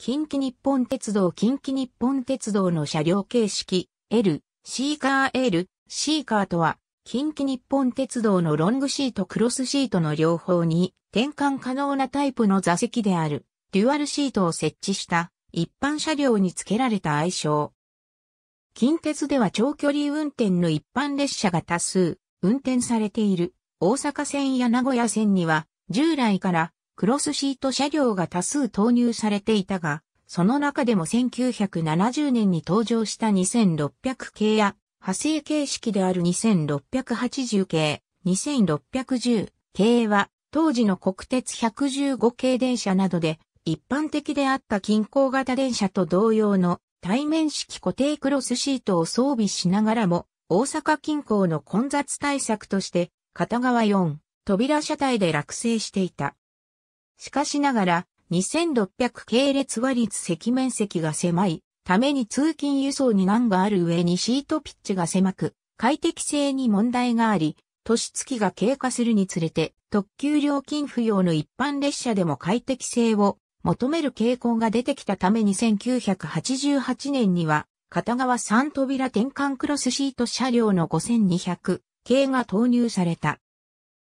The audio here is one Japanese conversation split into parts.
近畿日本鉄道近畿日本鉄道の車両形式 L、シーカー L、シーカーとは、近畿日本鉄道のロングシートクロスシートの両方に転換可能なタイプの座席である、デュアルシートを設置した一般車両に付けられた愛称。近鉄では長距離運転の一般列車が多数運転されている大阪線や名古屋線には従来からクロスシート車両が多数投入されていたが、その中でも1970年に登場した2600系や、派生形式である2680系、2610系は、当時の国鉄115系電車などで、一般的であった近郊型電車と同様の対面式固定クロスシートを装備しながらも、大阪近郊の混雑対策として、片側4、扉車体で落成していた。しかしながら、2600系列割率積面積が狭い、ために通勤輸送に難がある上にシートピッチが狭く、快適性に問題があり、年月が経過するにつれて、特急料金不要の一般列車でも快適性を求める傾向が出てきたために1988年には、片側3扉転換クロスシート車両の5200系が投入された。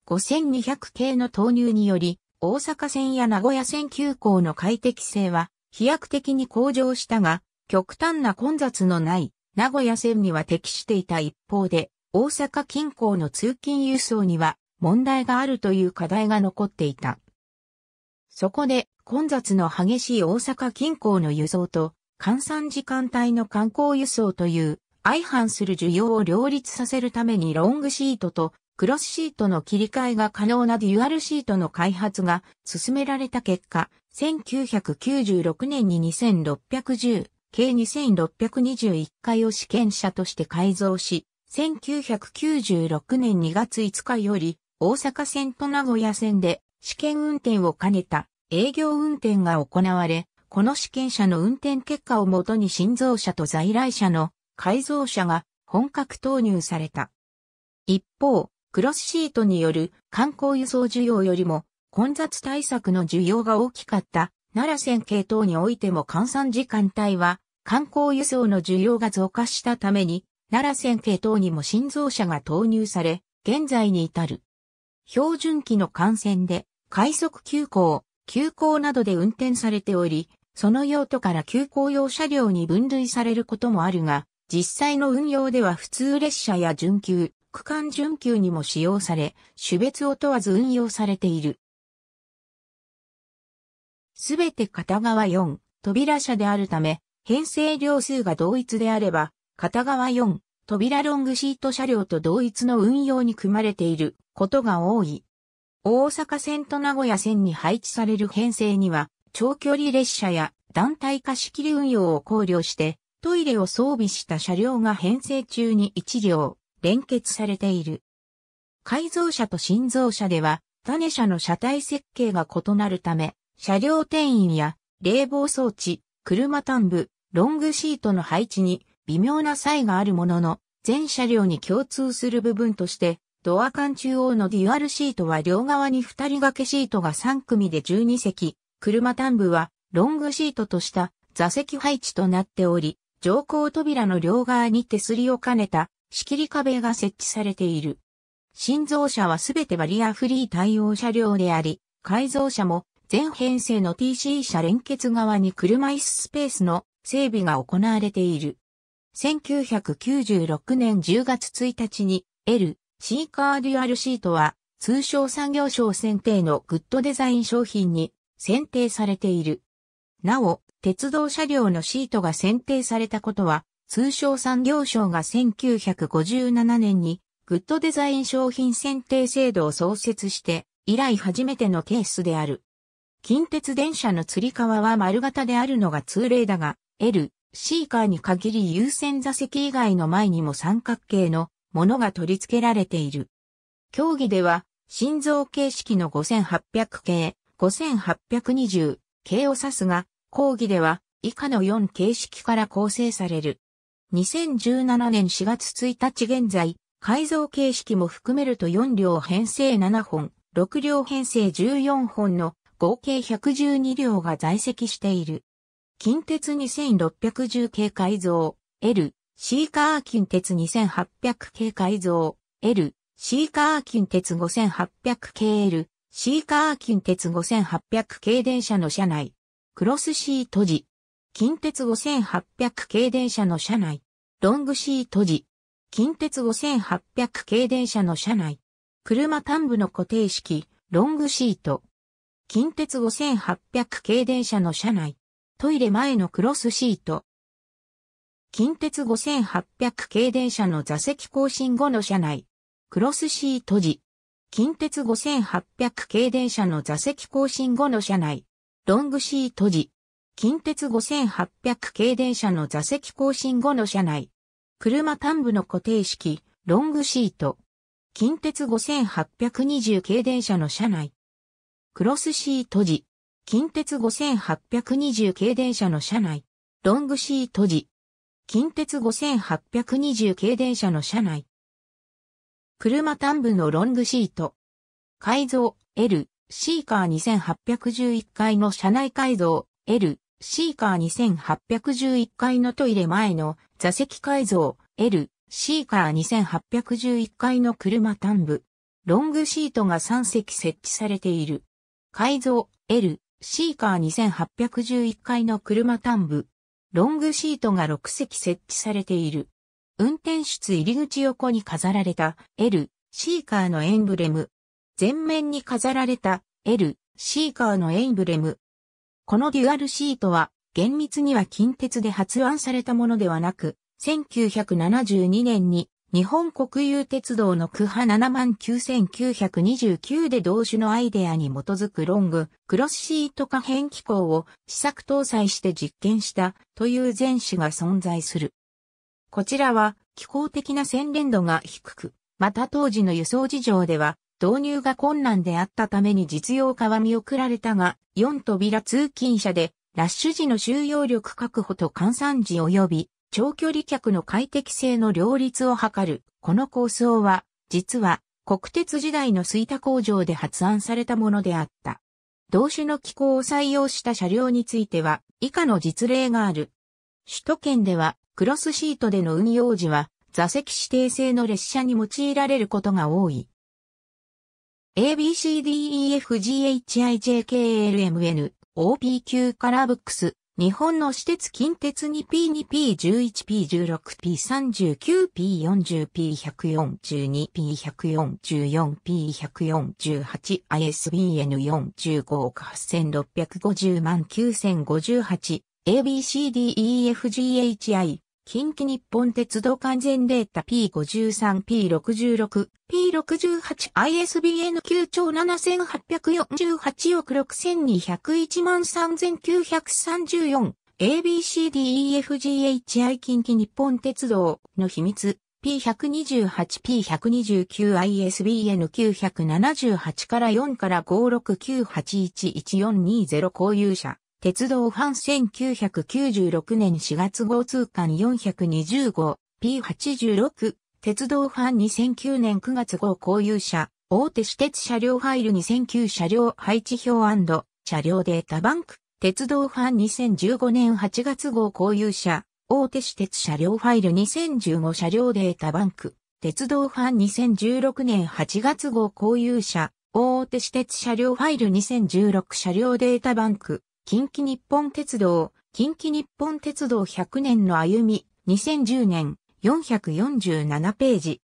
5200系の投入により、大阪線や名古屋線急行の快適性は飛躍的に向上したが、極端な混雑のない名古屋線には適していた一方で、大阪近郊の通勤輸送には問題があるという課題が残っていた。そこで混雑の激しい大阪近郊の輸送と、換算時間帯の観光輸送という相反する需要を両立させるためにロングシートとクロスシートの切り替えが可能なデュアルシートの開発が進められた結果、1996年に2610計2621回を試験車として改造し、1996年2月5日より大阪線と名古屋線で試験運転を兼ねた営業運転が行われ、この試験車の運転結果をもとに新造車と在来車の改造車が本格投入された。一方、クロスシートによる観光輸送需要よりも混雑対策の需要が大きかった奈良線系統においても換算時間帯は観光輸送の需要が増加したために奈良線系統にも新造車が投入され現在に至る。標準期の幹線で快速急行、急行などで運転されており、その用途から急行用車両に分類されることもあるが、実際の運用では普通列車や準急、区間準急にも使用され、種別を問わず運用されている。すべて片側4、扉車であるため、編成両数が同一であれば、片側4、扉ロングシート車両と同一の運用に組まれていることが多い。大阪線と名古屋線に配置される編成には、長距離列車や団体貸し切り運用を考慮して、トイレを装備した車両が編成中に1両、連結されている。改造車と新造車では、種車の車体設計が異なるため、車両定員や冷房装置、車端部、ロングシートの配置に微妙な差異があるものの、全車両に共通する部分として、ドア間中央のデュアルシートは両側に二人掛けシートが3組で12席、車端部はロングシートとした座席配置となっており、乗降扉の両側に手すりを兼ねた仕切り壁が設置されている。新造車はすべてバリアフリー対応車両であり、改造車も全編成の TC 車連結側に車椅子スペースの整備が行われている。1996年10月1日に L、C カーデュアルシートは通称産業省選定のグッドデザイン商品に選定されている。なお、鉄道車両のシートが選定されたことは通商産業省が1957年にグッドデザイン商品選定制度を創設して以来初めてのケースである。近鉄電車の吊り革は丸型であるのが通例だが、L、C カーに限り優先座席以外の前にも三角形のものが取り付けられている。競技では、心臓形式の5800系、5820系を指すが、講義では以下の4形式から構成される。2017年4月1日現在、改造形式も含めると4両編成7本、6両編成14本の合計112両が在籍している。近鉄2610系改造、L、シーカー近鉄2800系改造、L、シーカー近鉄5800系 L、シーカー近鉄5800系電車の車内、クロスシート時。近鉄5800系電車の車内。ロングシート時。近鉄5800系電車の車内。車端部の固定式、ロングシート。近鉄5800系電車の車内。トイレ前のクロスシート。近鉄5800系電車の座席更新後の車内。クロスシート時。近鉄5800系電車の座席更新後の車内。ロングシート時。近鉄5800系電車の座席更新後の車内。車端部の固定式、ロングシート。近鉄5820系電車の車内。クロスシート時。近鉄5820系電車の車内。ロングシート時。近鉄5820系電車の車内。車端部のロングシート。改造 L、シーカー2811階の車内改造 L、シーカー2811階のトイレ前の座席改造 L シーカー2811階の車端部。ロングシートが3席設置されている。改造 L シーカー2811階の車端部。ロングシートが6席設置されている。運転室入り口横に飾られた L シーカーのエンブレム。前面に飾られた L シーカーのエンブレム。このデュアルシートは、厳密には近鉄で発案されたものではなく、1972年に日本国有鉄道の区派79,929で同種のアイデアに基づくロング、クロスシート可変機構を試作搭載して実験したという前種が存在する。こちらは気候的な洗練度が低く、また当時の輸送事情では導入が困難であったために実用化は見送られたが、4扉通勤車で、ラッシュ時の収容力確保と換算時及び、長距離客の快適性の両立を図る、この構想は、実は、国鉄時代の吹田工場で発案されたものであった。同種の機構を採用した車両については、以下の実例がある。首都圏では、クロスシートでの運用時は、座席指定制の列車に用いられることが多い。ABCDEFGHIJKLMN、OPQ カラーブックス、日本の私鉄近鉄2 p 2 p 1 6 p 3 9 p 4 0 p 1 4 4 p 1 4 4 p 1 4 8 i s b n 4 5億8650万9058 ABCDEFGHI 近畿日本鉄道完全データ P53、P66、P68、ISBN 9兆7848億6201万3934、ABCDEFGHI 近畿日本鉄道の秘密、P128、P129、ISBN 978から4から569811420公有者。鉄道ファン1996年4月号通貫420号 P86 鉄道ファン2009年9月号公有車大手私鉄車両ファイル2009車両配置表車両データバンク鉄道ファン2015年8月号公有車大手私鉄車両ファイル2015車両データバンク鉄道ファン2016年8月号公有車大手私鉄車両ファイル2016車両データバンク近畿日本鉄道、近畿日本鉄道100年の歩み、2010年、447ページ。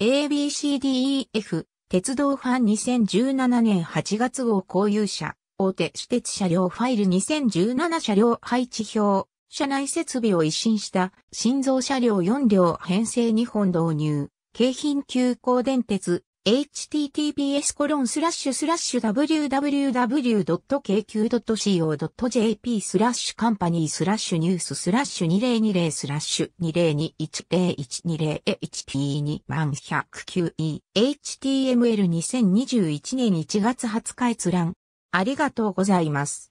ABCDEF、鉄道ファン2017年8月号公有車、大手私鉄車両ファイル2017車両配置表、車内設備を一新した新造車両4両編成2本導入、京浜急行電鉄、https コロンスラッシュスラッシュ www.kq.co.jp スラッシュカンパニースラッシュニューススラッシュ2020スラッシュ 2021-2010-HP2-109E HTML2021 年1月20日閲覧ありがとうございます。